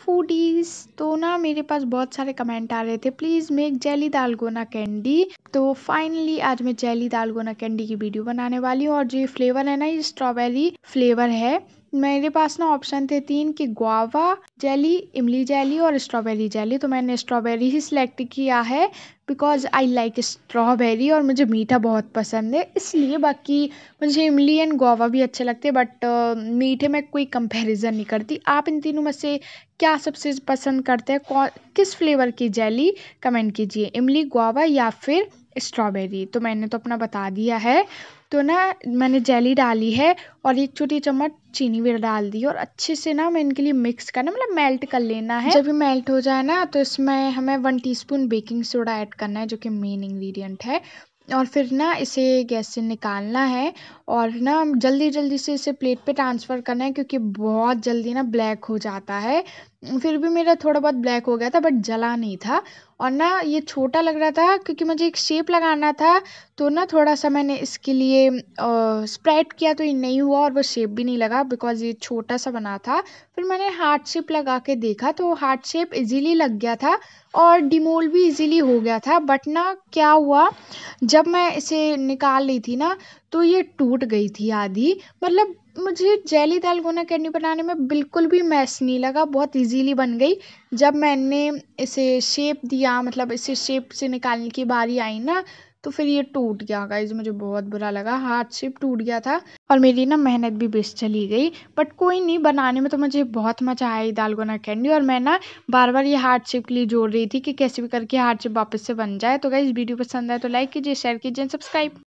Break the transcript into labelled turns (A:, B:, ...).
A: foodies तो ना मेरे पास बहुत सारे कमेंट आ रहे थे please make jelly dalgona candy तो फाइनली आज मैं जेली दाल गोना कैंडी की वीडियो बनाने वाली हूँ और जो ये फ्लेवर है ना ये स्ट्रॉबेरी फ्लेवर है मेरे पास ना ऑप्शन थे तीन कि ग्वावा जेली इमली जेली और स्ट्रॉबेरी जेली तो मैंने स्ट्रॉबेरी ही सिलेक्ट किया है बिकॉज़ आई लाइक स्ट्रॉबेरी और मुझे मीठा बहुत पसंद है इसलिए बाकी मुझे इमली एंड गोवा भी अच्छे लगते बट मीठे में कोई कंपैरिजन नहीं करती आप इन तीनों में से क्या सबसे पसंद करते हैं कौन किस फ्लेवर की जेली कमेंट कीजिए इमली गोवा या फिर स्ट्रॉबेरी तो मैंने तो अपना बता दिया है तो ना मैंने जेली डाली है और एक छोटी चम्मच चीनी भी डाल दी और अच्छे से ना मैं इनके लिए मिक्स करना मतलब मेल्ट कर लेना है जब ये मेल्ट हो जाए ना तो इसमें हमें one teaspoon baking soda add करना है जो कि मेन इंग्रेडिएंट है और फिर ना इसे गैस से निकालना है और ना जल्दी जल्दी से इसे प्लेट पे ट्रांसफ़र करना है क्योंकि बहुत जल्दी ना ब्लैक हो जाता है फिर भी मेरा थोड़ा बहुत ब्लैक हो गया था बट जला नहीं था और ना ये छोटा लग रहा था क्योंकि मुझे एक शेप लगाना था तो ना थोड़ा सा मैंने इसके लिए स्प्रेड किया तो ये नहीं हुआ और वो शेप भी नहीं लगा बिकॉज़ ये छोटा सा बना था फिर मैंने हार्ट शेप लगा के देखा तो हार्ट शेप इजीली लग गया था और डिमोल भी इजीली हो गया था बट ना क्या हुआ जब मैं इसे निकाल ली थी ना तो ये टूट गई थी आधी मतलब मुझे जैली दाल गुना कैरनी बनाने में बिल्कुल भी मैस नहीं लगा बहुत इजीली बन गई जब मैंने इसे शेप दिया मतलब इसे शेप से निकालने की बारी आई ना तो फिर ये टूट गया गाइज मुझे बहुत बुरा लगा हाथ से टूट गया था और मेरी ना मेहनत भी बेस्ट चली गई बट कोई नहीं बनाने में तो मुझे बहुत मज़ा आया दालगोना कैंडी और मैं ना बार बार ये हार्ड शेप के लिए जोड़ रही थी कि कैसे भी करके हार्ड शेप वापस से बन जाए तो गाइज वीडियो पसंद आए तो लाइक कीजिए शेयर कीजिए सब्सक्राइब